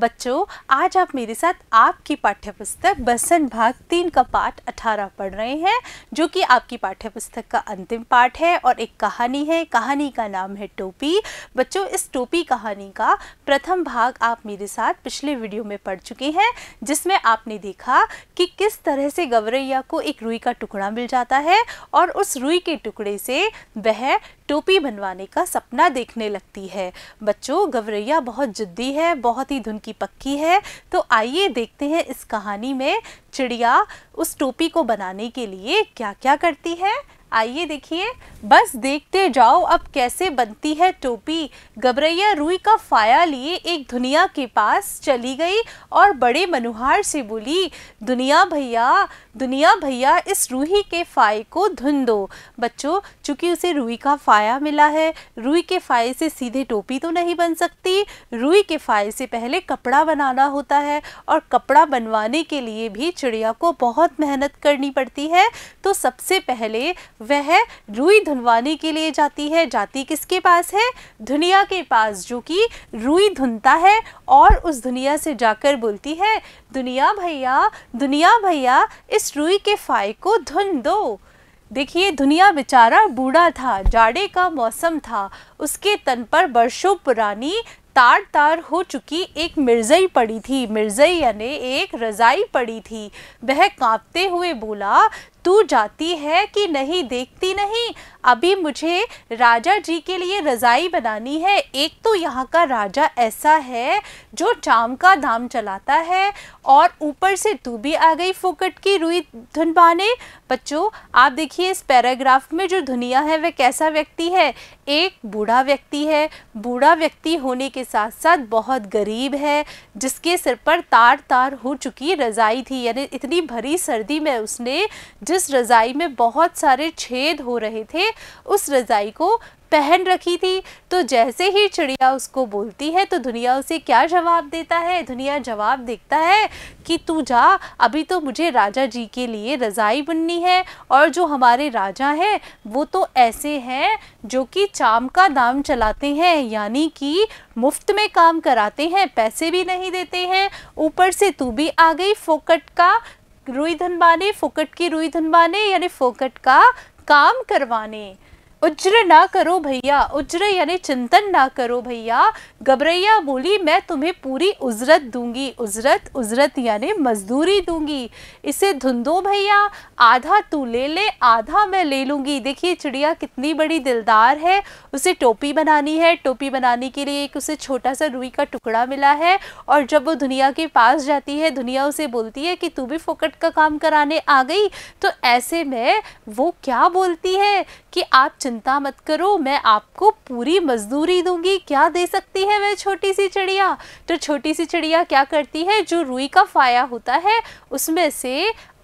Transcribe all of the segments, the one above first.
बच्चों आज आप मेरे साथ आपकी पाठ्य पुस्तक भाग तीन का पाठ अठारह पढ़ रहे हैं जो कि आपकी पाठ्य पुस्तक का अंतिम पाठ है और एक कहानी है कहानी का नाम है टोपी बच्चों इस टोपी कहानी का प्रथम भाग आप मेरे साथ पिछले वीडियो में पढ़ चुके हैं जिसमें आपने देखा कि किस तरह से गवरैया को एक रुई का टुकड़ा मिल जाता है और उस रुई के टुकड़े से वह टोपी बनवाने का सपना देखने लगती है बच्चों गवरैया बहुत जिद्दी है बहुत ही धुन की पक्की है तो आइए देखते हैं इस कहानी में चिड़िया उस टोपी को बनाने के लिए क्या क्या करती है आइए देखिए बस देखते जाओ अब कैसे बनती है टोपी गबरैया रुई का फाया लिए एक दुनिया के पास चली गई और बड़े मनुहार से बोली दुनिया भैया दुनिया भैया इस रूही के फाये को धुन दो बच्चों चूँकि उसे रूही का फ़ाया मिला है रूही के फाये से सीधे टोपी तो नहीं बन सकती रूही के फाये से पहले कपड़ा बनाना होता है और कपड़ा बनवाने के लिए भी चिड़िया को बहुत मेहनत करनी पड़ती है तो सबसे पहले वह रूई धुनवाने के लिए जाती है जाती किसके पास है धुनिया के पास जो कि रूई धुनता है और उस धुनिया से जाकर बोलती है दुनिया भैया दुनिया भैया इस इस रुई के फाय को धुन दो देखिए दुनिया बेचारा बूढ़ा था जाड़े का मौसम था उसके तन पर बरसों पुरानी तार तार हो चुकी एक मिर्जई पड़ी थी मिर्जई यानी एक रजाई पड़ी थी वह कांपते हुए बोला तू जाती है कि नहीं देखती नहीं अभी मुझे राजा जी के लिए रज़ाई बनानी है एक तो यहाँ का राजा ऐसा है जो चाम का दाम चलाता है और ऊपर से तू भी आ गई फोकट की रुई धुन बहाने बच्चों आप देखिए इस पैराग्राफ में जो धुनिया है वह कैसा व्यक्ति है एक बूढ़ा व्यक्ति है बूढ़ा व्यक्ति होने के साथ साथ बहुत गरीब है जिसके सिर पर तार तार हो चुकी रज़ाई थी यानी इतनी भरी सर्दी में उसने जिस रज़ाई में बहुत सारे छेद हो रहे थे उस रज़ाई को पहन रखी थी तो जैसे ही चिड़िया उसको बोलती है तो दुनिया उसे क्या जवाब देता है दुनिया जवाब देखता है कि तू जा अभी तो मुझे राजा जी के लिए रज़ाई बननी है और जो हमारे राजा हैं वो तो ऐसे हैं जो कि चाम का दाम चलाते हैं यानी कि मुफ्त में काम कराते हैं पैसे भी नहीं देते हैं ऊपर से तू भी आ गई फोकट का रुई धनबाने फोकट की रुई धनबाने यानी फोकट का काम करवाने उज्र ना करो भैया उज्र यानी चिंतन ना करो भैया घबरैया बोली मैं तुम्हें पूरी उजरत दूंगी उजरत उजरत यानी मजदूरी दूंगी इसे धुंदो भैया आधा तू ले ले आधा मैं ले लूँगी देखिए चिड़िया कितनी बड़ी दिलदार है उसे टोपी बनानी है टोपी बनाने के लिए एक उसे छोटा सा रुई का टुकड़ा मिला है और जब वो दुनिया के पास जाती है दुनिया उसे बोलती है कि तू भी फोकट का काम कराने आ गई तो ऐसे में वो क्या बोलती है कि आप चिंता मत करो मैं आपको पूरी मजदूरी दूंगी क्या दे सकती है वह छोटी सी चिड़िया तो छोटी सी चिड़िया क्या करती है जो रुई का फाया होता है उसमें से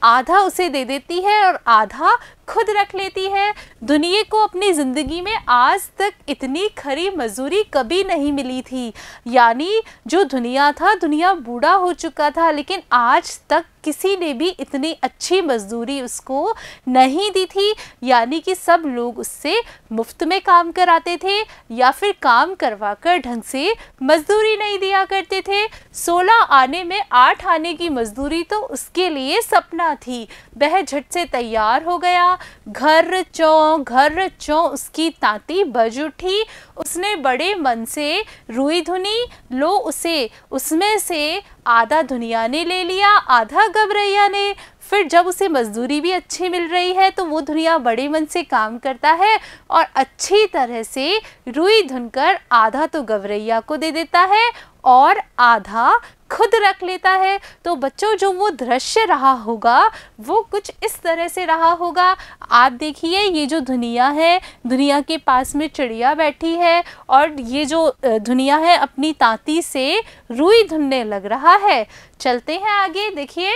आधा उसे दे देती है और आधा खुद रख लेती है दुनिया को अपनी ज़िंदगी में आज तक इतनी खरी मजदूरी कभी नहीं मिली थी यानी जो दुनिया था दुनिया बूढ़ा हो चुका था लेकिन आज तक किसी ने भी इतनी अच्छी मजदूरी उसको नहीं दी थी यानी कि सब लोग उससे मुफ्त में काम कराते थे या फिर काम करवा कर ढंग से मजदूरी नहीं दिया करते थे सोलह आने में आठ आने की मजदूरी तो उसके लिए सपना चिंता थी वह झट से तैयार हो गया घर चो घर चो उसकी ताती बज उठी उसने बड़े मन से रुई धुनी लो उसे उसमें से आधा धुनिया ने ले लिया आधा गबरैया ने फिर जब उसे मजदूरी भी अच्छी मिल रही है तो वो धुनिया बड़े मन से काम करता है और अच्छी तरह से रुई धुनकर आधा तो गवरैया को दे देता है और आधा खुद रख लेता है तो बच्चों जो वो दृश्य रहा होगा वो कुछ इस तरह से रहा होगा आप देखिए ये जो दुनिया है दुनिया के पास में चिड़िया बैठी है और ये जो दुनिया है अपनी ताती से रुई धुनने लग रहा है चलते हैं आगे देखिए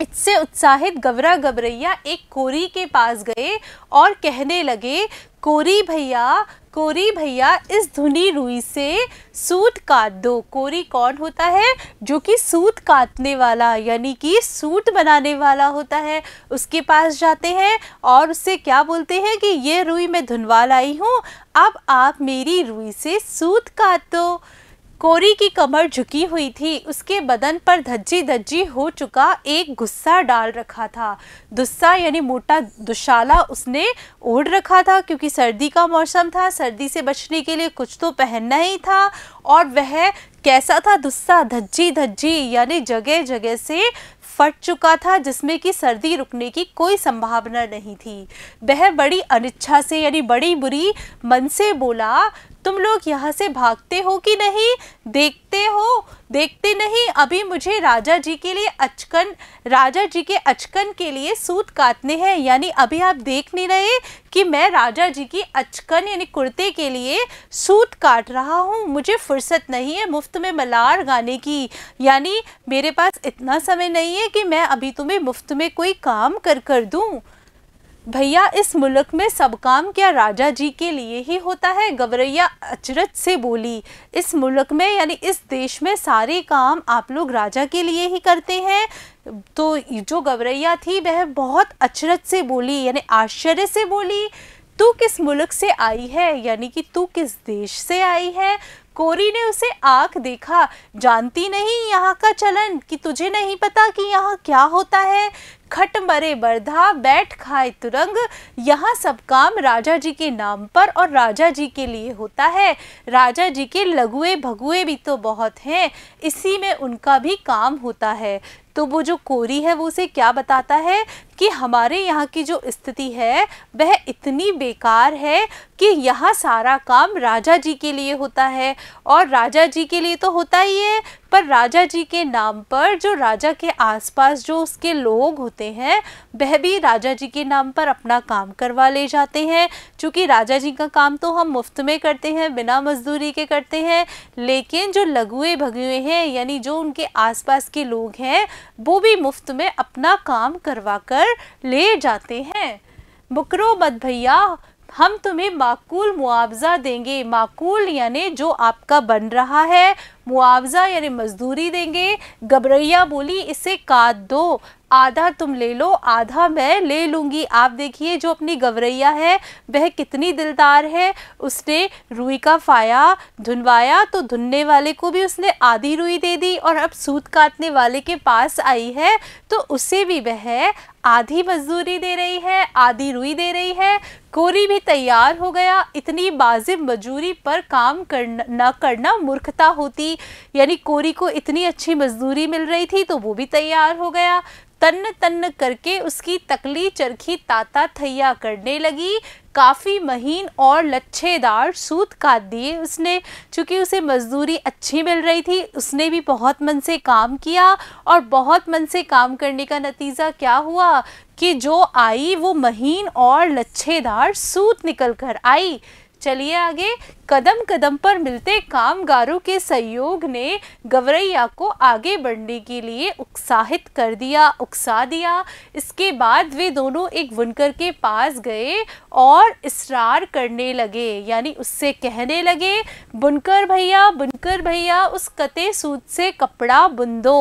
इससे उत्साहित गबरा गबरैया एक कोरी के पास गए और कहने लगे कोरी भैया कोरी भैया इस धुनी रुई से सूत काट दो कोरी कौन होता है जो कि सूत काटने वाला यानी कि सूट बनाने वाला होता है उसके पास जाते हैं और उससे क्या बोलते हैं कि ये रुई मैं धुनवा लाई हूँ अब आप मेरी रुई से सूत काट दो कोरी की कमर झुकी हुई थी उसके बदन पर धज्जी धज्जी हो चुका एक गुस्सा डाल रखा था दुस्सा यानी मोटा दुशाला उसने ओढ़ रखा था क्योंकि सर्दी का मौसम था सर्दी से बचने के लिए कुछ तो पहनना ही था और वह कैसा था दुस्सा धज्जी धज्जी यानी जगह जगह से फट चुका था जिसमें कि सर्दी रुकने की कोई संभावना नहीं थी वह बड़ी अनिच्छा से यानी बड़ी बुरी मन से बोला तुम लोग यहाँ से भागते हो कि नहीं देखते हो देखते नहीं अभी मुझे राजा जी के लिए अचकन राजा जी के अचकन के लिए सूत काटने हैं यानी अभी आप देख नहीं रहे कि मैं राजा जी की अचकन यानी कुर्ते के लिए सूत काट रहा हूँ मुझे फुर्सत नहीं है मुफ्त में मलार गाने की यानी मेरे पास इतना समय नहीं है कि मैं अभी तुम्हें मुफ्त में कोई काम कर कर दूँ भैया इस मुल्क में सब काम क्या राजा जी के लिए ही होता है गवरैया अचरज से बोली इस मुल्क में यानी इस देश में सारे काम आप लोग राजा के लिए ही करते हैं तो जो गवरैया थी वह बहुत अचरज से बोली यानी आश्चर्य से बोली तू किस मुल्क से आई है यानी कि तू किस देश से आई है कोरी ने उसे आंख देखा जानती नहीं यहाँ का चलन कि तुझे नहीं पता कि यहाँ क्या होता है खट मरे बर्धा बैठ खाए तुरंग यहाँ सब काम राजा जी के नाम पर और राजा जी के लिए होता है राजा जी के लघुए भगुए भी तो बहुत हैं इसी में उनका भी काम होता है तो वो जो कोरी है वो उसे क्या बताता है कि हमारे यहाँ की जो स्थिति है वह इतनी बेकार है कि यहाँ सारा काम राजा जी के लिए होता है और राजा जी के लिए तो होता ही है पर राजा जी के नाम पर जो राजा के आसपास जो उसके लोग होते हैं वह भी राजा जी के नाम पर अपना काम करवा ले जाते हैं क्योंकि राजा जी का काम तो हम मुफ्त में करते हैं बिना मजदूरी के करते हैं लेकिन जो लघुए भगुए हैं यानी जो उनके आसपास के लोग हैं वो भी मुफ्त में अपना काम करवा कर ले जाते हैं बकरो मत भैया हम तुम्हें माकूल मुआवजा देंगे माकूल यानी जो आपका बन रहा है मुआवजा यानी मजदूरी देंगे गबरैया बोली इसे काट दो आधा तुम ले लो आधा मैं ले लूँगी आप देखिए जो अपनी घबरैया है वह कितनी दिलदार है उसने रुई का फाया धुनवाया तो धुनने वाले को भी उसने आधी रुई दे दी और अब सूत काटने वाले के पास आई है तो उसे भी वह आधी मजदूरी दे रही है आधी रुई दे रही है कोरी भी तैयार हो गया इतनी बाजिब मजदूरी पर काम करना ना करना मूर्खता होती यानी कोरी को इतनी अच्छी मजदूरी मिल रही थी तो वो भी तैयार हो गया तन्न तन्न करके उसकी तकली चरखी ताता थैया करने लगी काफ़ी महीन और लच्छेदार सूत काट दिए उसने चूँकि उसे मजदूरी अच्छी मिल रही थी उसने भी बहुत मन से काम किया और बहुत मन से काम करने का नतीजा क्या हुआ कि जो आई वो महीन और लच्छेदार सूत निकल कर आई चलिए आगे कदम कदम पर मिलते कामगारों के सहयोग ने गवरैया को आगे बढ़ने के लिए उत्साहित कर दिया उकसा दिया इसके बाद वे दोनों एक बुनकर के पास गए और इसरार करने लगे यानी उससे कहने लगे बुनकर भैया बुनकर भैया उस कते सूत से कपड़ा बुन दो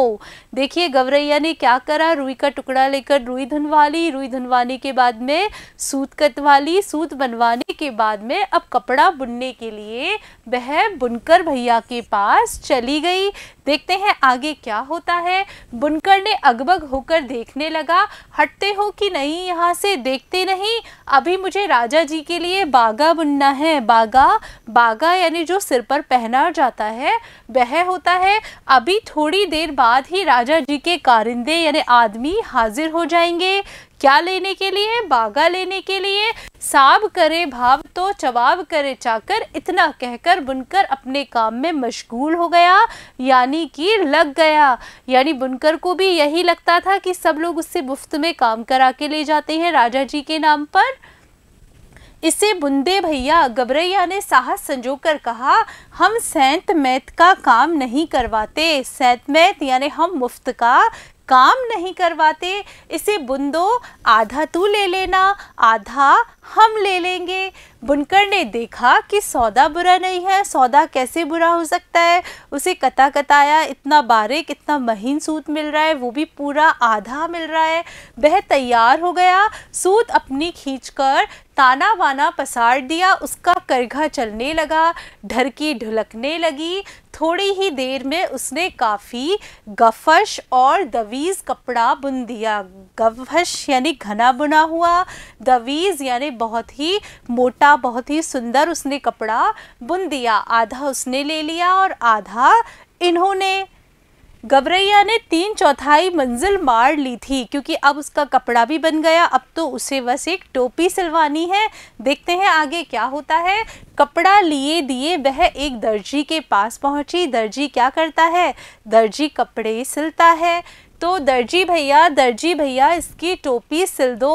देखिए गवरैया ने क्या करा रुई का टुकड़ा लेकर रुई धुनवा ली रुई धुनवाने के बाद में सूत कतवा ली सूत बनवाने के बाद में अब कपड़ा बुनने के लिए लिए वह बुनकर भैया के पास चली गई देखते हैं आगे क्या होता है बुनकर ने अगबग होकर देखने लगा हटते हो कि नहीं यहाँ से देखते नहीं अभी मुझे राजा जी के लिए बागा बुनना है बागा बागा यानी जो सिर पर पहना जाता है वह होता है अभी थोड़ी देर बाद ही राजा जी के कारिंदे यानी आदमी हाजिर हो जाएंगे क्या लेने के लिए बागा लेने के लिए साब करे भाव तो चवाब करे चाकर इतना कहकर बुनकर अपने काम में मशगूल हो गया यानी कि लग गया यानी बुनकर को भी यही लगता था कि सब लोग उससे मुफ्त में काम करा के ले जाते हैं राजा जी के नाम पर इसे बुंदे भैया गबरैया ने साहस संजो कर कहा हम सैंत मैत का काम नहीं करवाते सैंत मैत यानी हम मुफ्त का काम नहीं करवाते इसे बुंदो आधा तू ले लेना आधा हम ले लेंगे बुनकर ने देखा कि सौदा बुरा नहीं है सौदा कैसे बुरा हो सकता है उसे कता कताया इतना बारीक इतना महीन सूत मिल रहा है वो भी पूरा आधा मिल रहा है वह तैयार हो गया सूत अपनी खींचकर ताना वाना पसार दिया उसका करघा चलने लगा ढरकी ढुलकने लगी थोड़ी ही देर में उसने काफ़ी गफश और दवीज़ कपड़ा बुन दिया गफश यानी घना बुना हुआ दवीज़ यानी बहुत ही मोटा बहुत ही सुंदर उसने कपड़ा बुन दिया आधा उसने ले लिया और आधा इन्होंने गबरैया ने तीन चौथाई मंजिल मार ली थी क्योंकि अब उसका कपड़ा भी बन गया अब तो उसे बस एक टोपी सिलवानी है देखते हैं आगे क्या होता है कपड़ा लिए दिए वह एक दर्जी के पास पहुंची दर्जी क्या करता है दर्जी कपड़े सिलता है तो दर्जी भैया दर्जी भैया इसकी टोपी सिल दो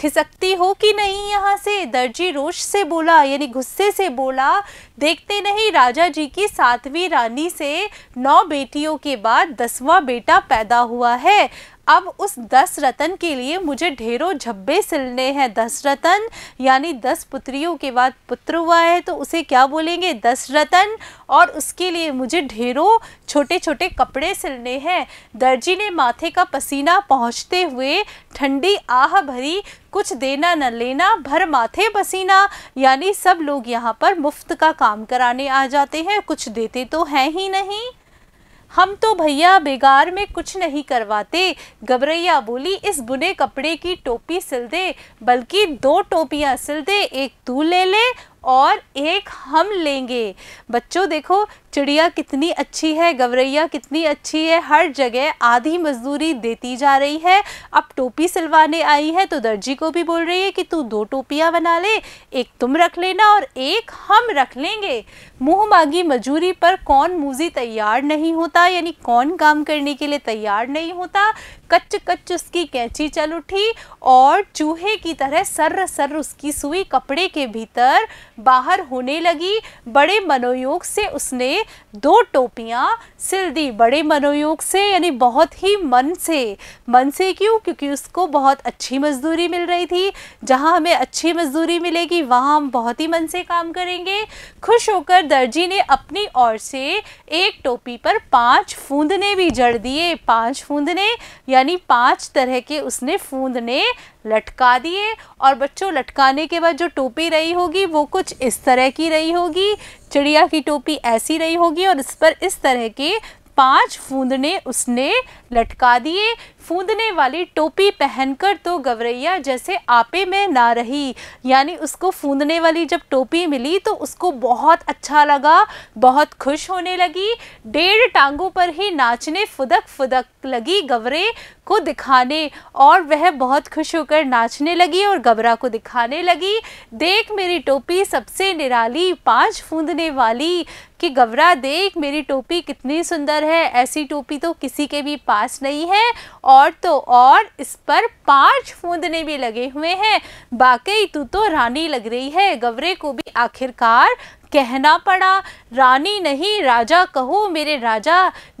खिसकती हो कि नहीं यहाँ से दर्जी रोष से बोला यानी गुस्से से बोला देखते नहीं राजा जी की सातवीं रानी से नौ बेटियों के बाद दसवां बेटा पैदा हुआ है अब उस दस रतन के लिए मुझे ढेरों झब्बे सिलने हैं दस रतन यानी दस पुत्रियों के बाद पुत्र हुआ है तो उसे क्या बोलेंगे दस रतन और उसके लिए मुझे ढेरों छोटे छोटे कपड़े सिलने हैं दर्जी ने माथे का पसीना पहुँचते हुए ठंडी आह भरी कुछ देना न लेना भर माथे पसीना यानी सब लोग यहाँ पर मुफ्त का काम कराने आ जाते हैं कुछ देते तो हैं ही नहीं हम तो भैया बेगार में कुछ नहीं करवाते गबरैया बोली इस बुने कपड़े की टोपी सिल दे बल्कि दो टोपियाँ सिल दे एक तू ले ले और एक हम लेंगे बच्चों देखो चिड़िया कितनी अच्छी है गवरैया कितनी अच्छी है हर जगह आधी मजदूरी देती जा रही है अब टोपी सिलवाने आई है तो दर्जी को भी बोल रही है कि तू दो टोपियाँ बना ले एक तुम रख लेना और एक हम रख लेंगे मुँह मांगी मजूरी पर कौन मूजी तैयार नहीं होता यानी कौन काम करने के लिए तैयार नहीं होता कच्च कच्च उसकी कैंची चल उठी और चूहे की तरह सर्र सर्र उसकी सुई कपड़े के भीतर बाहर होने लगी बड़े मनोयोग से उसने दो टोपियाँ सिल दी बड़े मनोयोग से यानी बहुत ही मन से मन से क्यों क्योंकि उसको बहुत अच्छी मजदूरी मिल रही थी जहाँ हमें अच्छी मजदूरी मिलेगी वहाँ हम बहुत ही मन से काम करेंगे खुश होकर दर्जी ने अपनी ओर से एक टोपी पर पाँच फूंदने भी जड़ दिए पाँच फूंदने या यानी पांच तरह के उसने फूंदने लटका दिए और बच्चों लटकाने के बाद जो टोपी रही होगी वो कुछ इस तरह की रही होगी चिड़िया की टोपी ऐसी रही होगी और इस पर इस तरह के पांच फूंदने उसने लटका दिए फूंदने वाली टोपी पहनकर तो गवरैया जैसे आपे में ना रही यानी उसको फूंदने वाली जब टोपी मिली तो उसको बहुत अच्छा लगा बहुत खुश होने लगी डेढ़ टांगों पर ही नाचने फुदक फुदक लगी गवरे को दिखाने और वह बहुत खुश होकर नाचने लगी और गबरा को दिखाने लगी देख मेरी टोपी सबसे निराली पाँच फूंदने वाली कि गबरा देख मेरी टोपी कितनी सुंदर है ऐसी टोपी तो किसी के भी पास नहीं है और तो और इस पर पांच फूंदने भी लगे हुए हैं बाकी तू तो रानी लग रही है गवरे को भी आखिरकार कहना पड़ा रानी नहीं राजा कहो मेरे राजा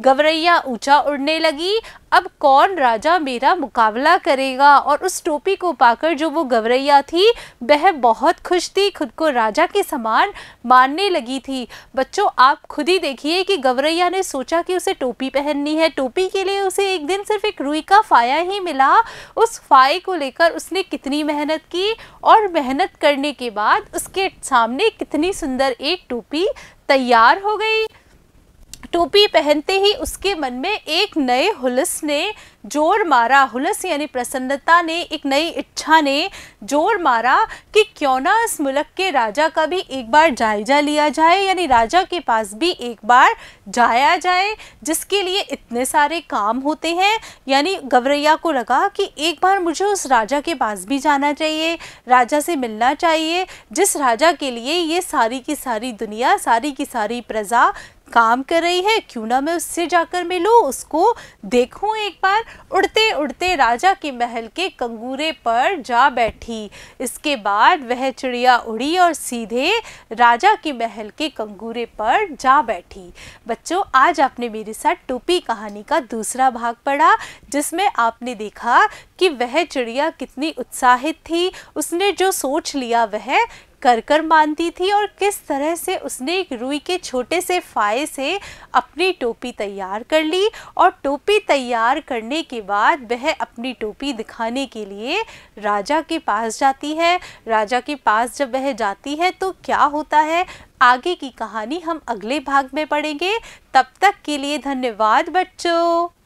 गवरैया ऊंचा उड़ने लगी अब कौन राजा मेरा मुकाबला करेगा और उस टोपी को पाकर जो वो गवरैया थी वह बहुत खुश थी खुद को राजा के समान मानने लगी थी बच्चों आप खुद ही देखिए कि गवरैया ने सोचा कि उसे टोपी पहननी है टोपी के लिए उसे एक दिन सिर्फ एक रुई का फाया ही मिला उस फाये को लेकर उसने कितनी मेहनत की और मेहनत करने के बाद उसके सामने कितनी सुंदर एक टोपी तैयार हो गई टोपी पहनते ही उसके मन में एक नए हुलस ने जोर मारा हुलस यानी प्रसन्नता ने एक नई इच्छा ने जोर मारा कि क्यों ना इस मुल्क के राजा का भी एक बार जायजा लिया जाए यानी राजा के पास भी एक बार जाया जाए जिसके लिए इतने सारे काम होते हैं यानी गवरैया को लगा कि एक बार मुझे उस राजा के पास भी जाना चाहिए राजा से मिलना चाहिए जिस राजा के लिए ये सारी की सारी दुनिया सारी की सारी प्रजा काम कर रही है क्यों ना मैं उससे जाकर मिलूँ उसको देखूँ एक बार उड़ते उड़ते राजा के महल के कंगूरे पर जा बैठी इसके बाद वह चिड़िया उड़ी और सीधे राजा के महल के कंगूरे पर जा बैठी बच्चों आज आपने मेरे साथ टोपी कहानी का दूसरा भाग पढ़ा जिसमें आपने देखा कि वह चिड़िया कितनी उत्साहित थी उसने जो सोच लिया वह कर कर मानती थी और किस तरह से उसने एक रुई के छोटे से फाये से अपनी टोपी तैयार कर ली और टोपी तैयार करने के बाद वह अपनी टोपी दिखाने के लिए राजा के पास जाती है राजा के पास जब वह जाती है तो क्या होता है आगे की कहानी हम अगले भाग में पढ़ेंगे तब तक के लिए धन्यवाद बच्चों